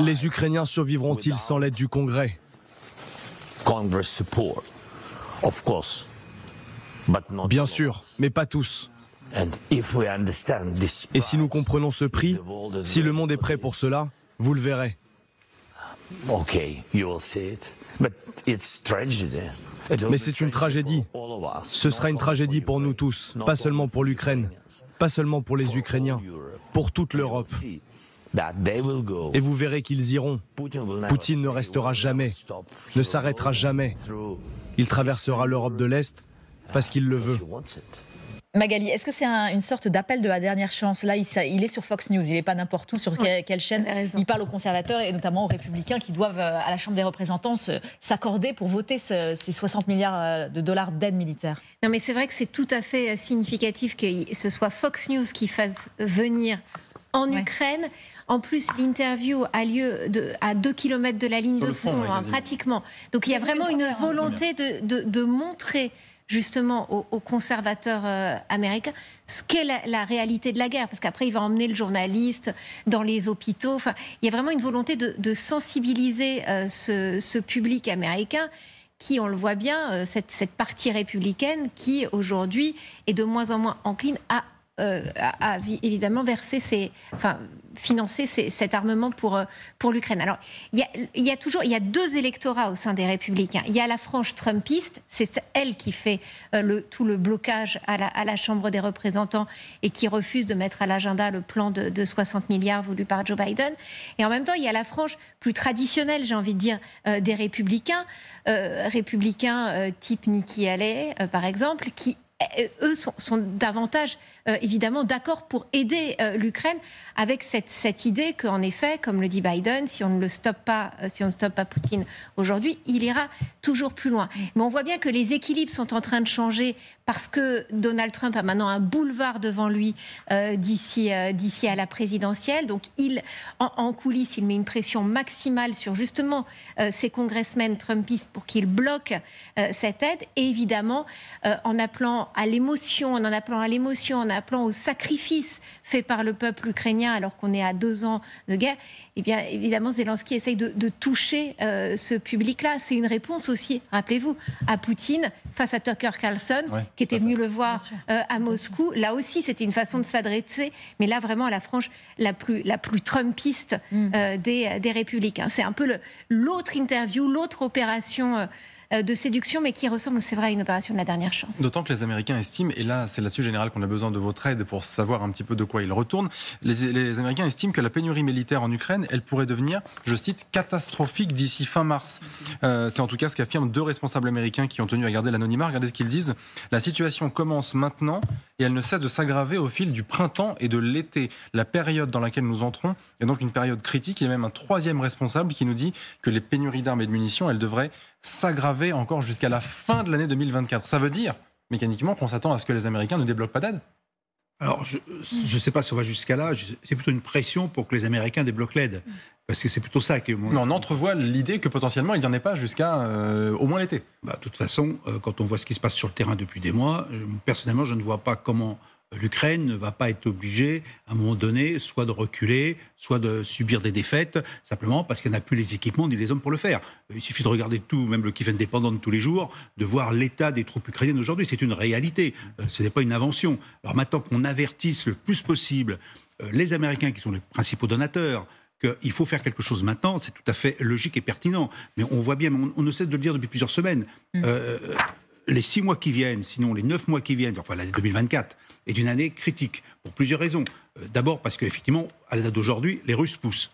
Les Ukrainiens survivront-ils sans l'aide du Congrès Bien sûr, mais pas tous. Et si nous comprenons ce prix, si le monde est prêt pour cela, vous le verrez. Mais c'est une tragédie. Ce sera une tragédie pour nous tous, pas seulement pour l'Ukraine, pas seulement pour les Ukrainiens, pour toute l'Europe. Et vous verrez qu'ils iront. Poutine ne restera jamais, ne s'arrêtera jamais. Il traversera l'Europe de l'Est parce qu'il le veut. Magali, est-ce que c'est une sorte d'appel de la dernière chance Là, il, il, est sur Fox News, il n'est pas n'importe où, sur quelle chaîne Il parle aux conservateurs et notamment aux républicains qui doivent, euh, à la Chambre des représentants, s'accorder pour voter ces 60 milliards euh, de dollars d'aide militaire. Non, mais c'est vrai que c'est tout à fait euh, significatif que ce soit Fox News qui fasse venir en Ukraine. En plus, l'interview a lieu à 2 km de la ligne de front, hein, pratiquement. Donc il y a vraiment une hein. volonté de, de, montrer justement aux, conservateurs euh, américains ce qu'est la, réalité de la guerre. Parce qu'après, il va emmener le journaliste dans les hôpitaux. Enfin, il y a vraiment une volonté de, sensibiliser euh, ce, public américain qui, on le voit bien, euh, cette, cette partie républicaine qui, aujourd'hui, est de moins en moins encline à a euh, à, évidemment verser financer cet armement pour, euh, l'Ukraine. Alors, il y, a, toujours il y a deux électorats au sein des Républicains. Hein. Il y a la frange Trumpiste, c'est elle qui fait euh, le, tout le blocage à la, Chambre des représentants et qui refuse de mettre à l'agenda le plan de, 60 milliards voulu par Joe Biden. Et en même temps, il y a la frange plus traditionnelle, j'ai envie de dire, des Républicains, Républicains type Nikki Haley, par exemple, qui euh, euh, eux sont, davantage euh, évidemment d'accord pour aider l'Ukraine avec cette, cette idée qu'en effet, comme le dit Biden, si on ne le stoppe pas, si on ne stoppe pas Poutine aujourd'hui, il ira toujours plus loin. Mais on voit bien que les équilibres sont en train de changer parce que Donald Trump a maintenant un boulevard devant lui d'ici d'ici à la présidentielle. Donc il en, coulisse, coulisses, il met une pression maximale sur justement ses congressmen trumpistes pour qu'ils bloquent cette aide et évidemment en appelant à l'émotion, en en appelant à l'émotion, en appelant au sacrifice fait par le peuple ukrainien alors qu'on est à deux ans de guerre, eh bien évidemment Zelensky essaye de, toucher euh, ce public-là. C'est une réponse aussi, rappelez-vous, à Poutine face à Tucker Carlson qui était venu le voir euh, à Moscou. Là aussi, c'était une façon de s'adresser, mais là vraiment à la frange la plus, la plus trumpiste mm. euh, des, des républicains. C'est un peu l'autre interview, l'autre opération. Euh, de séduction, mais qui ressemble, c'est vrai, à une opération de la dernière chance. D'autant que les Américains estiment, et là c'est là-dessus général qu'on a besoin de votre aide pour savoir un petit peu de quoi ils retournent, les, Américains estiment que la pénurie militaire en Ukraine, elle pourrait devenir, je cite, catastrophique d'ici fin mars. Euh, c'est en tout cas ce qu'affirment deux responsables américains qui ont tenu à garder l'anonymat. Regardez ce qu'ils disent. La situation commence maintenant et elle ne cesse de s'aggraver au fil du printemps et de l'été. La période dans laquelle nous entrons est donc une période critique. Il y a même un troisième responsable qui nous dit que les pénuries d'armes et de munitions, elles devraient s'aggraver encore jusqu'à la fin de l'année 2024. Ça veut dire, mécaniquement, qu'on s'attend à ce que les Américains ne débloquent pas d'aide alors, je ne sais pas si on va jusqu'à là. C'est plutôt une pression pour que les Américains débloquent l'aide. Parce que c'est plutôt ça qui on entrevoit l'idée que potentiellement il n'y en ait pas jusqu'à euh, au moins l'été. Bah, de toute façon, euh, quand on voit ce qui se passe sur le terrain depuis des mois, personnellement, je ne vois pas comment l'Ukraine ne va pas être obligée, à un moment donné, soit de reculer, soit de subir des défaites, simplement parce qu'elle n'a plus les équipements ni les hommes pour le faire. Euh, il suffit de regarder tout, même le kiff indépendant de tous les jours, de voir l'état des troupes ukrainiennes aujourd'hui. C'est une réalité, euh, ce n'est pas une invention. Alors maintenant qu'on avertisse le plus possible euh, les Américains, qui sont les principaux donateurs, qu'il faut faire quelque chose maintenant, c'est tout à fait logique et pertinent. Mais on voit bien, on, ne cesse de le dire depuis plusieurs semaines, mm les six mois qui viennent, sinon les neuf mois qui viennent, enfin l'année 2024, est une année critique pour plusieurs raisons. Euh, d'abord parce qu'effectivement, à la date d'aujourd'hui, les Russes poussent.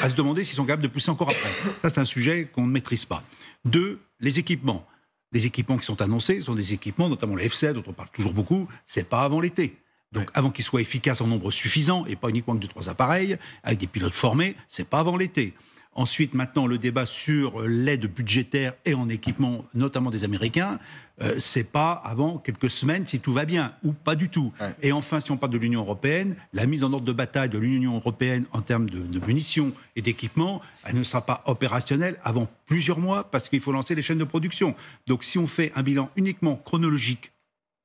À, se demander s'ils sont capables de pousser encore après. Ça, c'est un sujet qu'on ne maîtrise pas. Deux, les équipements. Les équipements qui sont annoncés sont des équipements, notamment les f dont on parle toujours beaucoup, c'est pas avant l'été. Donc avant qu'ils soient efficaces en nombre suffisant, et pas uniquement que deux, trois appareils, avec des pilotes formés, c'est pas avant l'été. Ensuite, maintenant, le débat sur l'aide budgétaire et en équipement, notamment des Américains, ce euh, c'est pas avant quelques semaines si tout va bien, ou pas du tout. Et enfin, si on parle de l'Union européenne, la mise en ordre de bataille de l'Union européenne en termes de, munitions et d'équipements, elle ne sera pas opérationnelle avant plusieurs mois parce qu'il faut lancer les chaînes de production. Donc, si on fait un bilan uniquement chronologique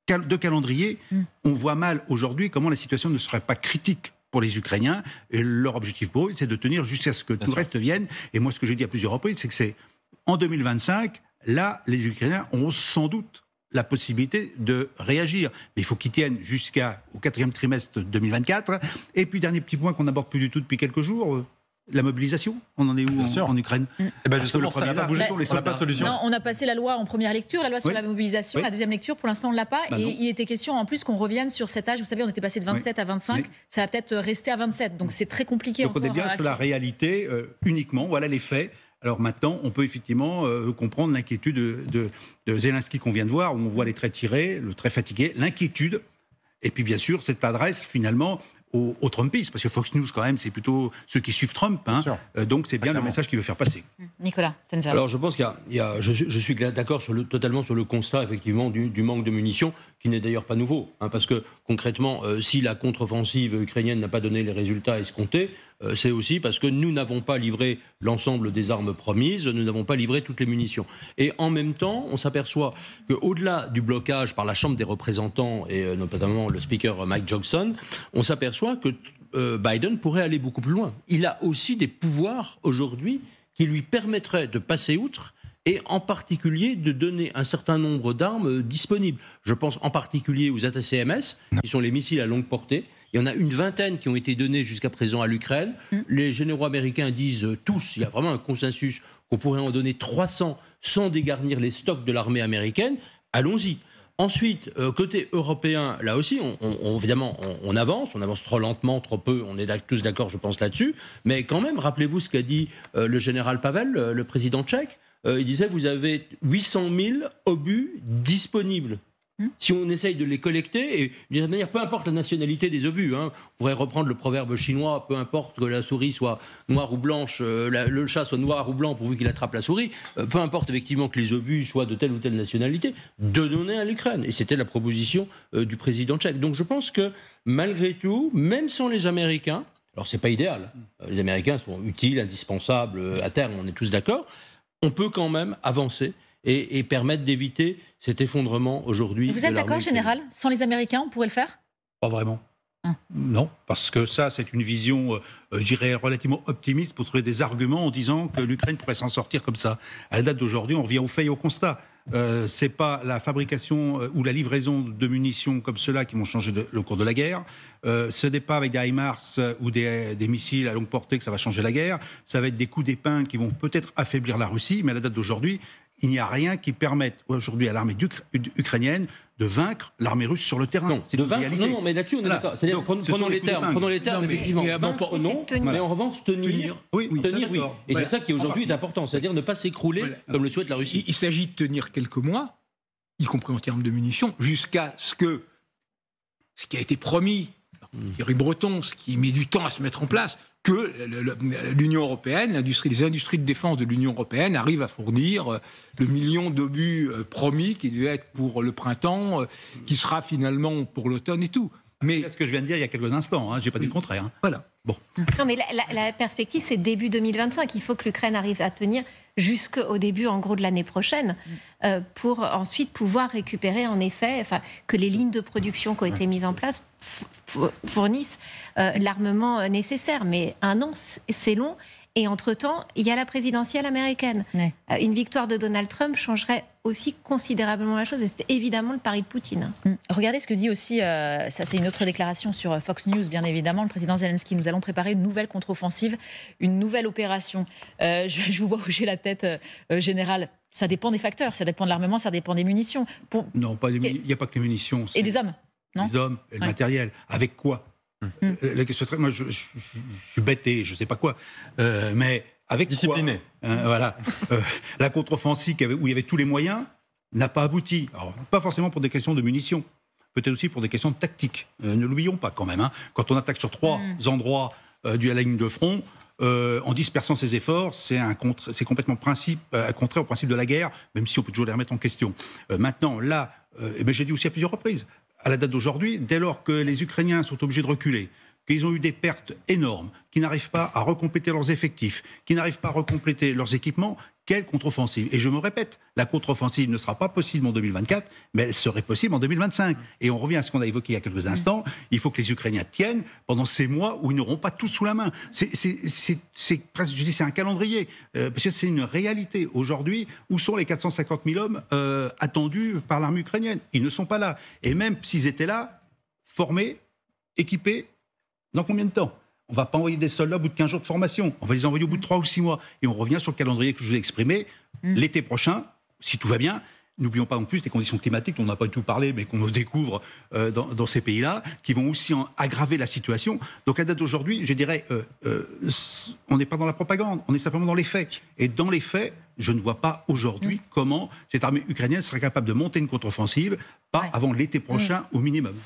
de calendrier, hmm. on voit mal aujourd'hui comment la situation ne serait pas critique pour les Ukrainiens. Et leur objectif pour eux, c'est de tenir jusqu'à ce que tout le reste vienne. Et moi, ce que j'ai dit à plusieurs reprises, c'est que c'est en 2025, là, les Ukrainiens ont sans doute la possibilité de réagir. Mais il faut qu'ils tiennent jusqu'au quatrième trimestre 2024. Et puis, dernier petit point qu'on n'aborde plus du tout depuis quelques jours, euh, la mobilisation. On en est où en, Ukraine On mm. eh ben, n'a pas On solution. on a passé la loi en première lecture, la loi sur la mobilisation. La deuxième lecture, pour l'instant, on ne l'a pas. Bah et il était question, en plus, qu'on revienne sur cet âge. Vous savez, on était passé de 27 à 25. Ça va peut-être rester à 27. Donc, c'est très compliqué. Donc, on est bien sur la réalité euh, uniquement. Voilà les faits. Alors maintenant, on peut effectivement euh, comprendre l'inquiétude de, de, de Zelensky qu'on vient de voir, où on voit les traits tirés, le trait fatigué, l'inquiétude et puis bien sûr, cette adresse, finalement, aux, Trumpistes, parce que Fox News, quand même, c'est plutôt ceux qui suivent Trump. Hein. Euh, donc c'est bien le message qu'il veut faire passer. Hum, Nicolas Tenzer. Alors je pense qu'il y, a, je, suis d'accord totalement sur le constat, effectivement, du, manque de munitions, qui n'est d'ailleurs pas nouveau, hein, parce que concrètement, euh, si la contre-offensive ukrainienne n'a pas donné les résultats escomptés, euh, c'est aussi parce que nous n'avons pas livré l'ensemble des armes promises, nous n'avons pas livré toutes les munitions. Et en même temps, on s'aperçoit qu'au-delà du blocage par la Chambre des représentants et euh, notamment le speaker Mike Johnson, on s'aperçoit que euh, Biden pourrait aller beaucoup plus loin. Il a aussi des pouvoirs aujourd'hui qui lui permettraient de passer outre et en particulier de donner un certain nombre d'armes disponibles. Je pense en particulier aux ATCMS, qui sont les missiles à longue portée, il y en a une vingtaine qui ont été données jusqu'à présent à l'Ukraine. Mm. Les généraux américains disent euh, tous, il y a vraiment un consensus qu'on pourrait en donner 300 sans dégarnir les stocks de l'armée américaine. Allons-y. Ensuite, euh, côté européen, là aussi, on, évidemment, on, avance, on avance trop lentement, trop peu, on est tous d'accord, je pense, là-dessus. Mais quand même, rappelez-vous ce qu'a dit euh, le général Pavel, le, président tchèque. il disait, vous avez 800 000 obus disponibles. Hmm si on essaye de les collecter, et d'une manière, peu importe la nationalité des obus, hein, on pourrait reprendre le proverbe chinois, peu importe que la souris soit noire ou blanche, euh, le chat soit noir ou blanc pourvu qu'il attrape la souris, euh, peu importe effectivement que les obus soient de telle ou telle nationalité, de donner à l'Ukraine. Et c'était la proposition euh, du président tchèque. Donc je pense que malgré tout, même sans les Américains, alors c'est pas idéal, les Américains sont utiles, indispensables, à terme, on est tous d'accord, on peut quand même avancer et, permettre d'éviter cet effondrement aujourd'hui. Vous êtes d'accord, Général Sans les Américains, on pourrait le faire Pas vraiment. Hein. Non, parce que ça, c'est une vision, euh, euh, je dirais, relativement optimiste pour trouver des arguments en disant que l'Ukraine pourrait s'en sortir comme ça. À la date d'aujourd'hui, on revient au faits et au constat. Euh, c'est pas la fabrication euh, ou la livraison de munitions comme cela qui vont changer le cours de la guerre. ce n'est pas avec des HIMARS ou des, des, missiles à longue portée que ça va changer la guerre. Ça va être des coups d'épingle qui vont peut-être affaiblir la Russie, mais à la date d'aujourd'hui, il n'y a rien qui permette aujourd'hui à l'armée ukrainienne de vaincre l'armée russe sur le terrain. C'est de vaincre. Non, mais là-dessus on est d'accord. C'est-à-dire prenons, les termes, effectivement. Mais, en revanche tenir, oui, oui, Et c'est ça qui aujourd'hui est important, c'est-à-dire ne pas s'écrouler comme le souhaite la Russie. Il, s'agit de tenir quelques mois, y compris en termes de munitions, jusqu'à ce que ce qui a été promis hmm. Thierry Breton, ce qui met du temps à se mettre en place, que l'Union européenne, les industries de défense de l'Union européenne arrivent à fournir euh, le million d'obus euh, promis qui devait être pour le printemps, euh, qui sera finalement pour l'automne et tout. Mais ce que je viens de dire il y a quelques instants, je hein, j'ai pas dit le contraire. Hein. Voilà. Bon. Non, mais la, perspective, c'est début 2025. Il faut que l'Ukraine arrive à tenir jusqu'au début, en gros, de l'année prochaine, mm. pour ensuite pouvoir récupérer, en effet, que les lignes de production qui ont été mises en place fournissent euh, l'armement euh, nécessaire. Mais un an, c'est long. Et entre-temps, il y a la présidentielle américaine. Euh, une victoire de Donald Trump changerait aussi considérablement la chose. Et c'est évidemment le pari de Poutine. Mm. Regardez ce que dit aussi, ça c'est une autre déclaration sur Fox News, bien évidemment, le président Zelensky. Nous allons préparer une nouvelle contre-offensive, une nouvelle opération. je, vous vois où la tête général. Ça dépend des facteurs, ça dépend de l'armement, ça dépend des munitions. Non, pas il n'y a pas que les munitions. Et des hommes les hommes et le matériel. Avec quoi hmm. Hmm. Euh, La question Moi, je, suis bête et je ne sais pas quoi. Euh, mais avec Quoi euh, voilà. la contre-offensive où il y avait tous les moyens n'a pas abouti. pas forcément pour des questions de munitions. Peut-être aussi pour des questions de tactique. ne l'oublions pas quand même. Hein. Quand on attaque sur trois hmm. endroits du à la ligne de front, en dispersant ses efforts, c'est complètement principe, contraire au principe de la guerre, même si on peut toujours les remettre en question. maintenant, là, eh ben, j'ai dit aussi à plusieurs reprises, à la date d'aujourd'hui, dès lors que les Ukrainiens sont obligés de reculer, ils ont eu des pertes énormes, qui n'arrivent pas à recompléter leurs effectifs, qui n'arrivent pas à recompléter leurs équipements, quelle contre-offensive Et je me répète, la contre-offensive ne sera pas possible en 2024, mais elle serait possible en 2025. Et on revient à ce qu'on a évoqué il y a quelques instants, il faut que les Ukrainiens tiennent pendant ces mois où ils n'auront pas tout sous la main. C'est, je dis, c'est un calendrier, euh, parce que c'est une réalité. Aujourd'hui, où sont les 450 000 hommes euh, attendus par l'armée ukrainienne Ils ne sont pas là. Et même s'ils étaient là, formés, équipés, dans combien de temps on ne va pas envoyer des soldats au bout de 15 jours de formation. On va les envoyer au bout de 3 ou 6 mois. Et on revient sur le calendrier que je vous ai exprimé. Mm. L'été prochain, si tout va bien, N'oublions pas en plus les conditions climatiques dont on n'a pas du tout parlé, mais qu'on découvre euh, dans, ces pays-là, qui vont aussi en aggraver la situation. Donc à date d'aujourd'hui, je dirais, euh, euh, on n'est pas dans la propagande, on est simplement dans les faits. Et dans les faits, je ne vois pas aujourd'hui mm. comment cette armée ukrainienne serait capable de monter une contre-offensive, pas avant l'été prochain mm. au minimum.